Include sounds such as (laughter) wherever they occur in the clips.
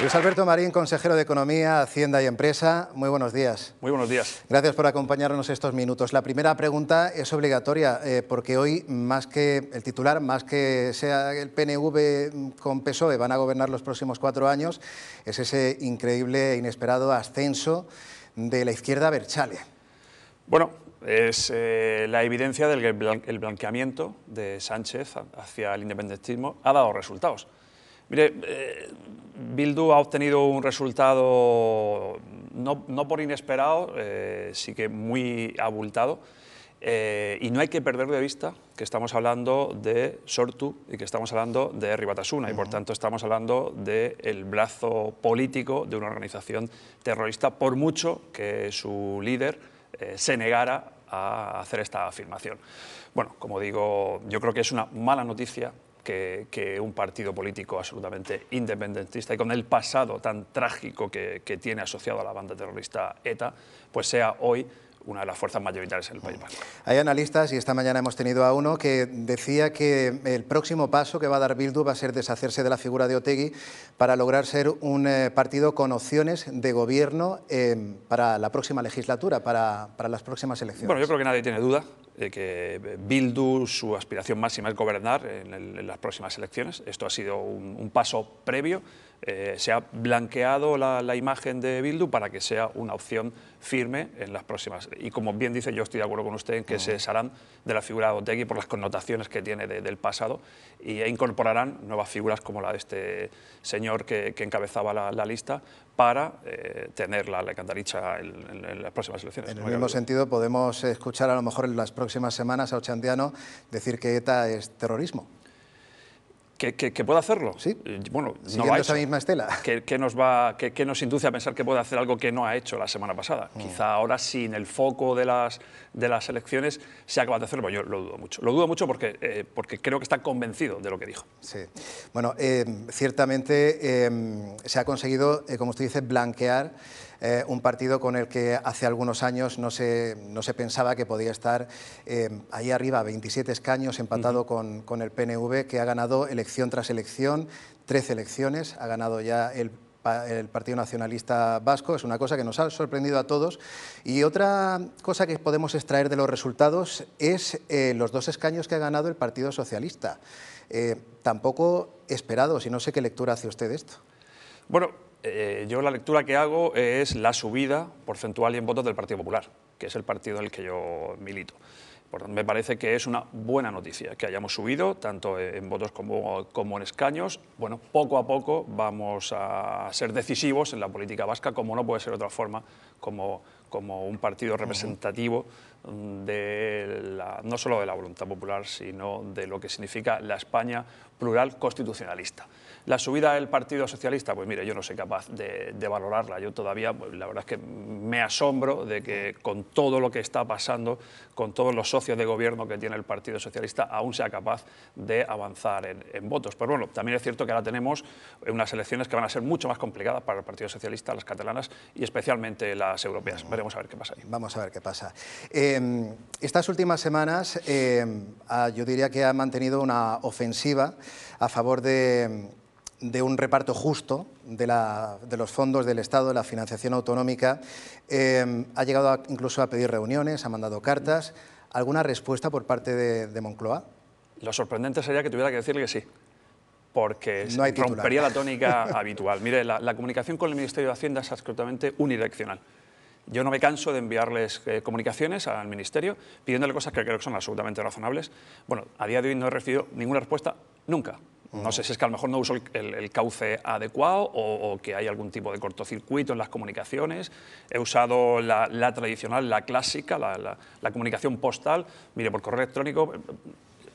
Luis Alberto Marín, consejero de Economía, Hacienda y Empresa, muy buenos días. Muy buenos días. Gracias por acompañarnos estos minutos. La primera pregunta es obligatoria, eh, porque hoy, más que el titular, más que sea el PNV con PSOE, van a gobernar los próximos cuatro años, es ese increíble e inesperado ascenso de la izquierda Berchale. Bueno, es eh, la evidencia del que el blanqueamiento de Sánchez hacia el independentismo ha dado resultados. Mire, eh, Bildu ha obtenido un resultado no, por inesperado, eh, sí que muy abultado, eh, y no hay que perder de vista que estamos hablando de Sortu y que estamos hablando de Ribatasuna, y por tanto estamos hablando del brazo político de una organización terrorista, por mucho que su líder eh, se negara a hacer esta afirmación. Bueno, como digo, yo creo que es una mala noticia que, un partido político absolutamente independentista y con el pasado tan trágico que, que tiene asociado a la banda terrorista ETA, pues sea hoy una de las fuerzas mayoritarias en el País Hay analistas, y esta mañana hemos tenido a uno, que decía que el próximo paso que va a dar Bildu va a ser deshacerse de la figura de Otegui para lograr ser un eh, partido con opciones de gobierno em, para la próxima legislatura, para, las próximas elecciones. Bueno, yo creo que nadie tiene duda de que Bildu, su aspiración máxima es gobernar en, las próximas elecciones. Esto ha sido un, paso previo. Eh, se ha blanqueado la, la, imagen de Bildu para que sea una opción firme en las próximas y como bien dice, yo estoy de acuerdo con usted en que se desharán de la figura de Otegi por las connotaciones que tiene del pasado e incorporarán nuevas figuras como la de este señor que, encabezaba la, lista para eh, tener la, candaricha en, las próximas elecciones. En el mismo sentido, podemos escuchar a lo mejor en las próximas semanas a Ochandiano decir que ETA es terrorismo que, puede hacerlo. Sí. Eh, bueno, esa misma estela. (laughs) ¿Qué, nos va, nos induce a pensar que puede hacer algo que no ha hecho la semana pasada? Mm. Quizá ahora sin el foco de las, de las elecciones se acaba de hacerlo. yo lo dudo mucho. Lo dudo mucho porque, eh, porque creo que está convencido de lo que dijo. Sí. Bueno, eh, ciertamente se ha conseguido, como usted dice, blanquear eh, un partido con el que hace algunos años no se, no se pensaba que podía estar eh, ahí arriba, 27 escaños, empatado con, el PNV, que ha ganado elección tras elección, 13 elecciones, ha ganado ya el Partido Nacionalista Vasco. Es una cosa que nos ha sorprendido a todos. Y otra cosa que podemos extraer de los resultados es eh, los dos escaños que ha ganado el Partido Socialista. tampoco esperados, y no sé qué lectura hace usted de esto. Bueno, eh, yo la lectura que hago es la subida porcentual y en votos del Partido Popular, que es el partido en el que yo milito. me parece que es una buena noticia que hayamos subido, tanto en votos como, en escaños. Bueno, poco a poco vamos a ser decisivos en la política vasca, como no puede ser de otra forma, como, un partido representativo de no solo de la voluntad popular, sino de lo que significa la España plural constitucionalista. La subida del Partido Socialista, pues mire, yo no soy capaz de, valorarla. Yo todavía, pues, la verdad es que me asombro de que con todo lo que está pasando, con todos los socios de gobierno que tiene el Partido Socialista, aún sea capaz de avanzar en, votos. Pero bueno, también es cierto que ahora tenemos unas elecciones que van a ser mucho más complicadas para el Partido Socialista, las catalanas y especialmente las europeas. Veremos a ver qué pasa ahí. Vamos a ver qué pasa. Em, estas últimas semanas em, ah, yo diría que ha mantenido una ofensiva a favor de de un reparto justo de, los fondos del Estado, de la financiación autonómica. Eh, ha llegado incluso a pedir reuniones, ha mandado cartas. ¿Alguna respuesta por parte de, Moncloa? Lo sorprendente sería que tuviera que decirle que sí, porque rompería la (laughs) tónica habitual. Mire, la, comunicación con el Ministerio de Hacienda es absolutamente unidireccional. Yo no me canso de enviarles eh, comunicaciones al Ministerio pidiéndole cosas que creo que son absolutamente razonables. Bueno, a día de hoy no he recibido ninguna respuesta, nunca. No sé si es que a lo mejor no uso el, cauce adecuado o, que hay algún tipo de cortocircuito en las comunicaciones. He usado la, tradicional, la clásica, la, comunicación postal. Mire, por correo electrónico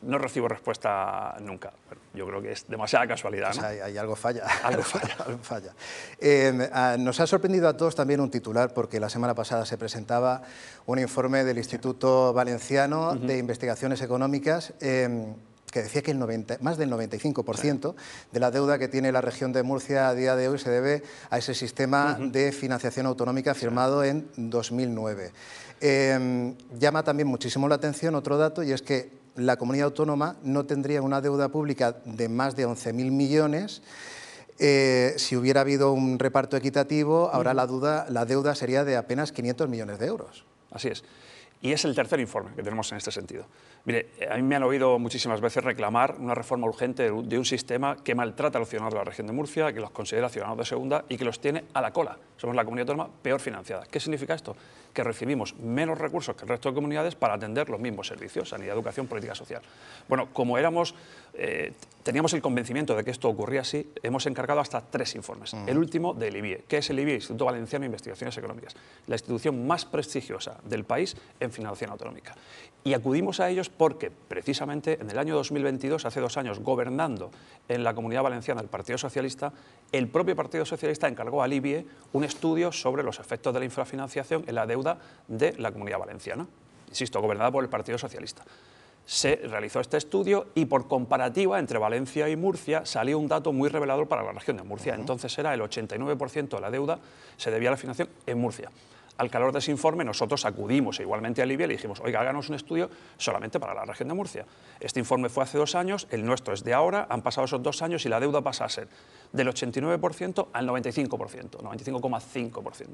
no recibo respuesta nunca. Yo creo que es demasiada casualidad. Pues hay, algo falla. (laughs) (laughs) falla. Em, ah, nos ha sorprendido a todos también un titular, porque la semana pasada se presentaba un informe del Instituto Valenciano de Investigaciones Económicas. Em, que decía que el 90, más del 95% de la deuda que tiene la región de Murcia a día de hoy se debe a ese sistema de financiación autonómica firmado en 2009. Em, llama también muchísimo la atención otro dato y es que la comunidad autónoma no tendría una deuda pública de más de 11.000 millones. Eh, si hubiera habido un reparto equitativo, ahora la deuda sería de apenas 500 millones de euros. Así es. Y es el tercer informe que tenemos en este sentido. Mire, eh, a mí me han oído muchísimas veces reclamar una reforma urgente de un sistema que maltrata a los ciudadanos de la región de Murcia, que los considera ciudadanos de segunda y que los tiene a la cola. Somos la comunidad autónoma peor financiada. ¿Qué significa esto? que recibimos menos recursos que el resto de comunidades para atender los mismos servicios, sanidad, educación, política social. Bueno, como éramos, eh, teníamos el convencimiento de que esto ocurría así, hemos encargado hasta tres informes. Mm. El último del IBIE, que es el IBIE, Instituto Valenciano de Investigaciones Económicas, la institución más prestigiosa del país en financiación autonómica. Y acudimos a ellos porque, precisamente, en el año 2022, hace dos años, gobernando en la Comunidad Valenciana el Partido Socialista, el propio Partido Socialista encargó a Libie un estudio sobre los efectos de la infrafinanciación en la deuda de la Comunidad Valenciana, insisto, gobernada por el Partido Socialista. Se realizó este estudio y por comparativa entre Valencia y Murcia salió un dato muy revelador para la región de Murcia. Entonces era el 89% de la deuda se debía a la financiación en Murcia. Al calor de ese informe, nosotros acudimos e igualmente a Libia y le dijimos, oiga, háganos un estudio solamente para la región de Murcia. Este informe fue hace dos años, el nuestro es de ahora, han pasado esos dos años y la deuda pasa a ser del 89% al 95%, 95,5%.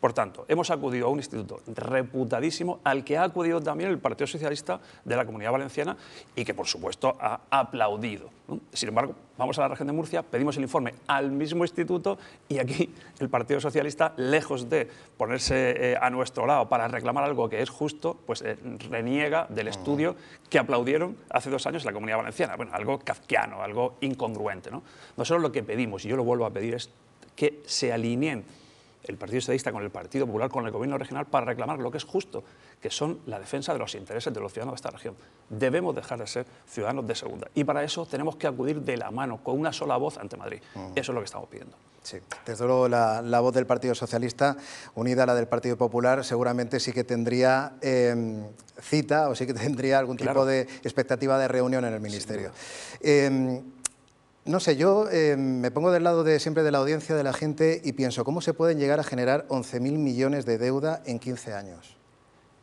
Por tanto, hemos acudido a un instituto reputadísimo al que ha acudido también el Partido Socialista de la Comunidad Valenciana y que, por supuesto, ha aplaudido. Sin embargo, vamos a la región de Murcia, pedimos el informe al mismo instituto y aquí el Partido Socialista, lejos de ponerse eh, a nuestro lado para reclamar algo que es justo, pues eh, reniega del estudio que aplaudieron hace dos años en la Comunidad Valenciana. Bueno, algo kafkiano, algo incongruente. ¿no? Nosotros lo que pedimos, y yo lo vuelvo a pedir, es que se alineen el Partido Socialista con el Partido Popular, con el Gobierno Regional, para reclamar lo que es justo, que son la defensa de los intereses de los ciudadanos de esta región. Debemos dejar de ser ciudadanos de segunda. Y para eso tenemos que acudir de la mano, con una sola voz ante Madrid. Mm. Eso es lo que estamos pidiendo. Sí, desde luego la, voz del Partido Socialista, unida a la del Partido Popular, seguramente sí que tendría em, cita o sí que tendría algún tipo de expectativa de reunión en el Ministerio. No sé, yo eh, me pongo del lado de siempre de la audiencia, de la gente, y pienso, ¿cómo se pueden llegar a generar 11.000 millones de deuda en 15 años?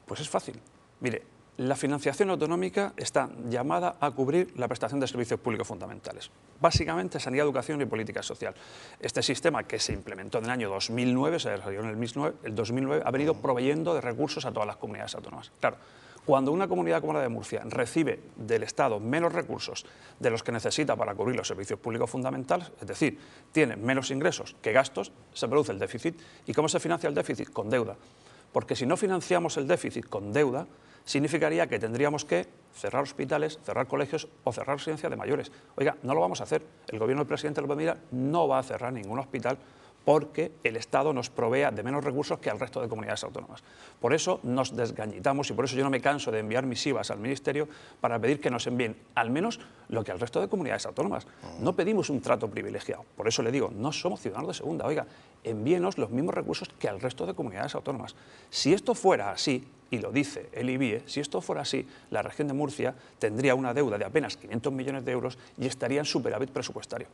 Pues es fácil. Mire, la financiación autonómica está llamada a cubrir la prestación de servicios públicos fundamentales, básicamente sanidad, educación y política social. Este sistema que se implementó en el año 2009, se desarrolló en el 2009, ha venido proveyendo de recursos a todas las comunidades autónomas. Claro, cuando una comunidad como la de Murcia recibe del Estado menos recursos de los que necesita para cubrir los servicios públicos fundamentales, es decir, tiene menos ingresos que gastos, se produce el déficit. ¿Y cómo se financia el déficit? Con deuda. Porque si no financiamos el déficit con deuda, significaría que tendríamos que cerrar hospitales, cerrar colegios o cerrar residencias de mayores. Oiga, no lo vamos a hacer. El gobierno del presidente López Mira no va a cerrar ningún hospital porque el Estado nos provea de menos recursos que al resto de comunidades autónomas. Por eso nos desgañitamos y por eso yo no me canso de enviar misivas al Ministerio para pedir que nos envíen al menos lo que al resto de comunidades autónomas. No pedimos un trato privilegiado. Por eso le digo, no somos ciudadanos de segunda. Oiga, envíenos los mismos recursos que al resto de comunidades autónomas. Si esto fuera así, y lo dice el IBIE, si esto fuera así, la región de Murcia tendría una deuda de apenas 500 millones de euros y estaría en superávit presupuestario.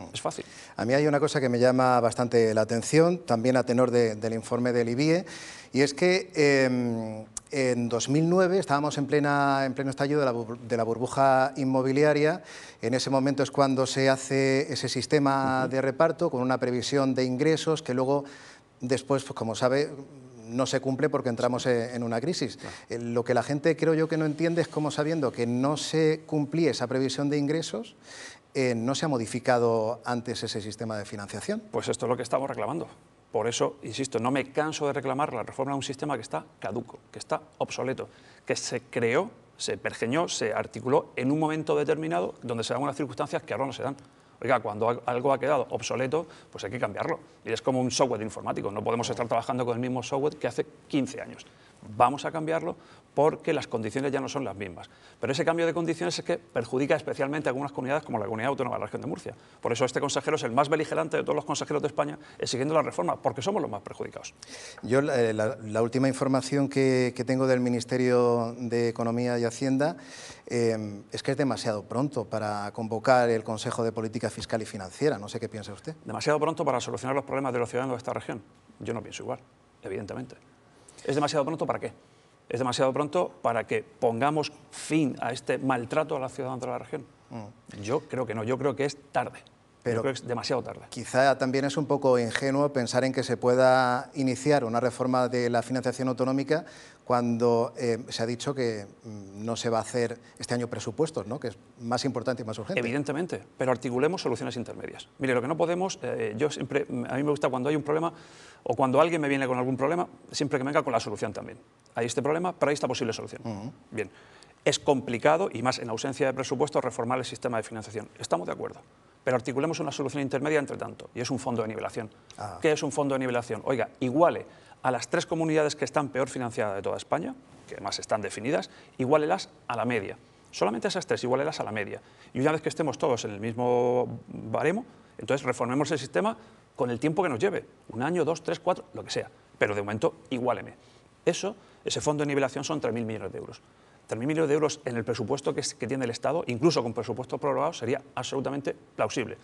Mm. A mí hay una cosa que me llama bastante la atención, también a tenor del informe de IBIE, y es que em, en 2009 estábamos en, plena, en pleno estallido de la, burbuja inmobiliaria. En ese momento es cuando se hace ese sistema de reparto con una previsión de ingresos que luego, después, pues como sabe, no se cumple porque entramos en una crisis. Eh, lo que la gente creo yo que no entiende es cómo sabiendo que no se cumplía esa previsión de ingresos, eh, ¿no se ha modificado antes ese sistema de financiación? Pues esto es lo que estamos reclamando. Por eso, insisto, no me canso de reclamar la reforma de un sistema que está caduco, que está obsoleto, que se creó, se pergeñó, se articuló en un momento determinado donde se dan unas circunstancias que ahora no se dan. Oiga, cuando algo ha quedado obsoleto, pues hay que cambiarlo. Y es como un software informático. No podemos estar trabajando con el mismo software que hace 15 años vamos a cambiarlo porque las condiciones ya no son las mismas. Pero ese cambio de condiciones es que perjudica especialmente a algunas comunidades como la Comunidad Autónoma de la Región de Murcia. Por eso este consejero es el más beligerante de todos los consejeros de España exigiendo la reforma, porque somos los más perjudicados. Yo eh, la, última información que, tengo del Ministerio de Economía y Hacienda eh, es que es demasiado pronto para convocar el Consejo de Política Fiscal y Financiera. No sé qué piensa usted. Demasiado pronto para solucionar los problemas de los ciudadanos de esta región. Yo no pienso igual, evidentemente. ¿Es demasiado pronto para qué? Es demasiado pronto para que pongamos fin a este maltrato a la ciudadanía de la región. Mm. Yo creo que no, yo creo que es tarde. Pero creo que es demasiado tarde. Quizá también es un poco ingenuo pensar en que se pueda iniciar una reforma de la financiación autonómica cuando eh, se ha dicho que mm, no se va a hacer este año presupuestos, ¿no? que es más importante y más urgente. Evidentemente, pero articulemos soluciones intermedias. Mire, lo que no podemos, eh, yo siempre, a mí me gusta cuando hay un problema o cuando alguien me viene con algún problema, siempre que venga con la solución también. Hay este problema, pero hay esta posible solución. Bien, es complicado, y más en ausencia de presupuesto, reformar el sistema de financiación. Estamos de acuerdo pero articulemos una solución intermedia entre tanto, y es un fondo de nivelación. Ah. ¿Qué es un fondo de nivelación? Oiga, iguale a las tres comunidades que están peor financiadas de toda España, que además están definidas, igualelas a la media. Solamente esas tres, igualelas a la media. Y una vez que estemos todos en el mismo baremo, entonces reformemos el sistema con el tiempo que nos lleve, un año, dos, tres, cuatro, lo que sea. Pero de momento, igualeme. Eso, ese fondo de nivelación son 3.000 millones de euros. 3.000 millones de euros en el presupuesto que, tiene el Estado, incluso con presupuesto programado, sería absolutamente plausible.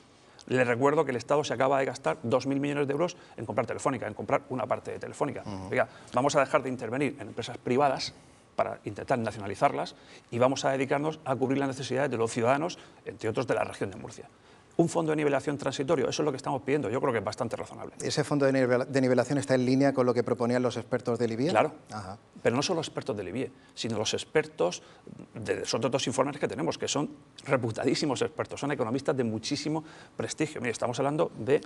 Les recuerdo que el Estado se acaba de gastar 2.000 millones de euros en comprar Telefónica, en comprar una parte de Telefónica. vamos a dejar de intervenir en empresas privadas para intentar nacionalizarlas y vamos a dedicarnos a cubrir las necesidades de los ciudadanos, entre otros de la región de Murcia un fondo de nivelación transitorio. Eso es lo que estamos pidiendo. Yo creo que es bastante razonable. ¿Ese fondo de, nivelación está en línea con lo que proponían los expertos de Libia. Claro. Pero no solo los expertos de IBIE, sino los expertos, de, todos otros informes que tenemos, que son reputadísimos expertos, son economistas de muchísimo prestigio. Mire, estamos hablando de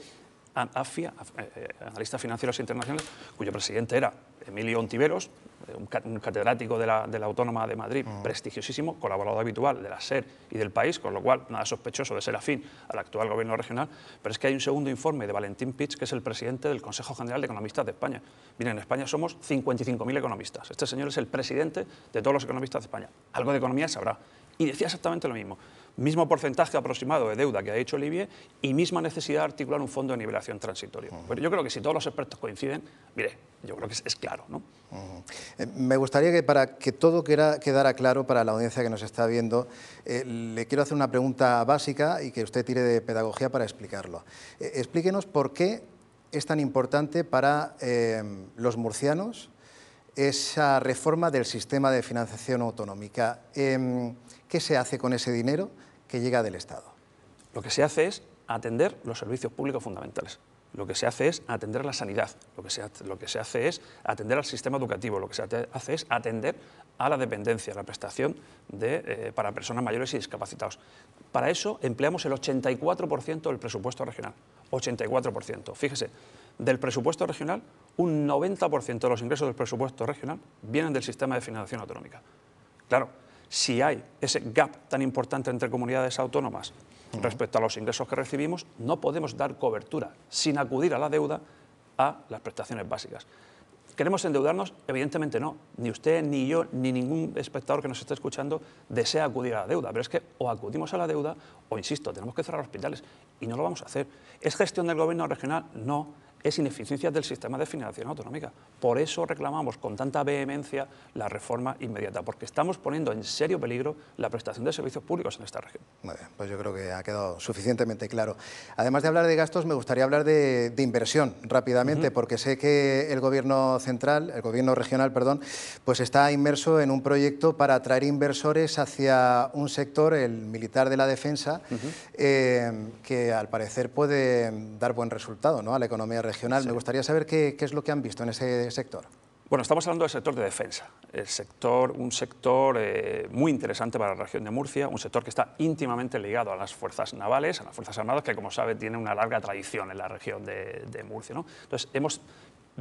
AFIA, eh, eh, analista financieros internacionales, cuyo presidente era Emilio Ontiveros, eh, un, catedrático de la, de la Autónoma de Madrid, mm. prestigiosísimo, colaborador habitual de la SER y del país, con lo cual nada sospechoso de ser afín al actual gobierno regional. Pero es que hay un segundo informe de Valentín Pitch, que es el presidente del Consejo General de Economistas de España. Miren, en España somos 55.000 economistas. Este señor es el presidente de todos los economistas de España. Algo de economía sabrá. Y decía exactamente lo mismo mismo porcentaje aproximado de deuda que ha hecho Libia e y misma necesidad de articular un fondo de nivelación transitorio. Pero yo creo que si todos los expertos coinciden, mire, yo creo que es, claro. ¿no? Eh, me gustaría que para que todo quedara claro para la audiencia que nos está viendo, eh, le quiero hacer una pregunta básica y que usted tire de pedagogía para explicarlo. Eh, explíquenos por qué es tan importante para los murcianos esa reforma del sistema de financiación autonómica. Em, ¿Qué se hace con ese dinero que llega del Estado? Lo que se hace es atender los servicios públicos fundamentales. Lo que se hace es atender la sanidad, lo que, se hace, es atender al sistema educativo, lo que se hace es atender a la dependencia, a la prestación eh, para personas mayores y discapacitados. Para eso empleamos el 84% del presupuesto regional, 84%. Fíjese, del presupuesto regional, un 90% de los ingresos del presupuesto regional vienen del sistema de financiación autonómica. Claro, si hay ese gap tan importante entre comunidades autónomas respecto a los ingresos que recibimos, no podemos dar cobertura sin acudir a la deuda a las prestaciones básicas. ¿Queremos endeudarnos? Evidentemente no. Ni usted, ni yo, ni ningún espectador que nos esté escuchando desea acudir a la deuda. Pero es que o acudimos a la deuda o, insisto, tenemos que cerrar hospitales y no lo vamos a hacer. ¿Es gestión del gobierno regional? No es ineficiencia del sistema de financiación autonómica. Por eso reclamamos con tanta vehemencia la reforma inmediata, porque estamos poniendo en serio peligro la prestación de servicios públicos en esta región. Muy bien, pues yo creo que ha quedado suficientemente claro. Además de hablar de gastos, me gustaría hablar de, inversión rápidamente, porque sé que el gobierno central, el gobierno regional, perdón, pues está inmerso en un proyecto para atraer inversores hacia un sector, el militar de la defensa, eh, que al parecer puede dar buen resultado ¿no? a la economía regional me gustaría saber qué, es lo que han visto en ese sector. Bueno, estamos hablando del sector de defensa, el sector, un sector eh, muy interesante para la región de Murcia, un sector que está íntimamente ligado a las fuerzas navales, a las fuerzas armadas, que como sabe tiene una larga tradición en la región de, Murcia. ¿no? Entonces, hemos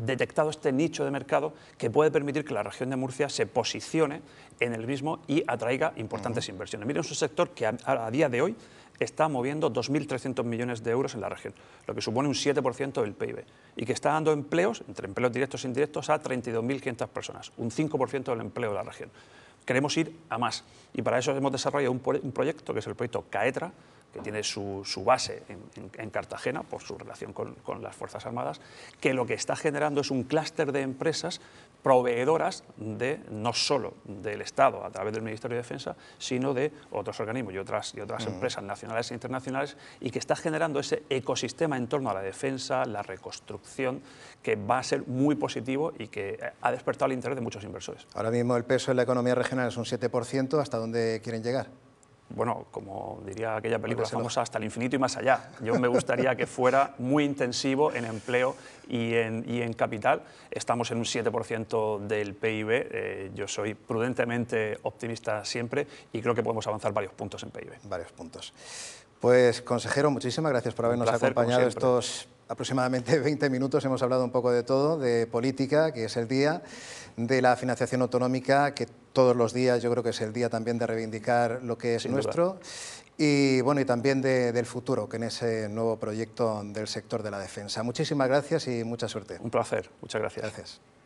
detectado este nicho de mercado que puede permitir que la región de Murcia se posicione en el mismo y atraiga importantes inversiones. Miren, es un sector que a, día de hoy está moviendo 2.300 millones de euros en la región, lo que supone un 7% del PIB, y que está dando empleos, entre empleos directos e indirectos, a 32.500 personas, un 5% del empleo de la región. Queremos ir a más, y para eso hemos desarrollado un proyecto, que es el proyecto CAETRA, que tiene su, base en, Cartagena por su relación con, las Fuerzas Armadas, que lo que está generando es un clúster de empresas proveedoras de no solo del Estado a través del Ministerio de Defensa, sino de otros organismos y otras, y otras mm. empresas nacionales e internacionales, y que está generando ese ecosistema en torno a la defensa, la reconstrucción, que va a ser muy positivo y que ha despertado el interés de muchos inversores. Ahora mismo el peso en la economía regional es un 7%, ¿hasta dónde quieren llegar? bueno, como diría aquella película famosa, hasta el infinito y más allá. Yo me gustaría que fuera muy intensivo en empleo y en, capital. Estamos en un 7% del PIB. Eh, yo soy prudentemente optimista siempre y creo que podemos avanzar varios puntos en PIB. Varios puntos. Pues, consejero, muchísimas gracias por habernos acompañado estos aproximadamente 20 (laughs) minutos hemos hablado un poco de todo, de política, que es el día, de la financiación autonómica, que todos los días yo creo que es el día también de reivindicar lo que es nuestro, y bueno, y también del futuro, que en ese nuevo proyecto del sector de la defensa. Muchísimas gracias y mucha suerte. Un placer, muchas Gracias.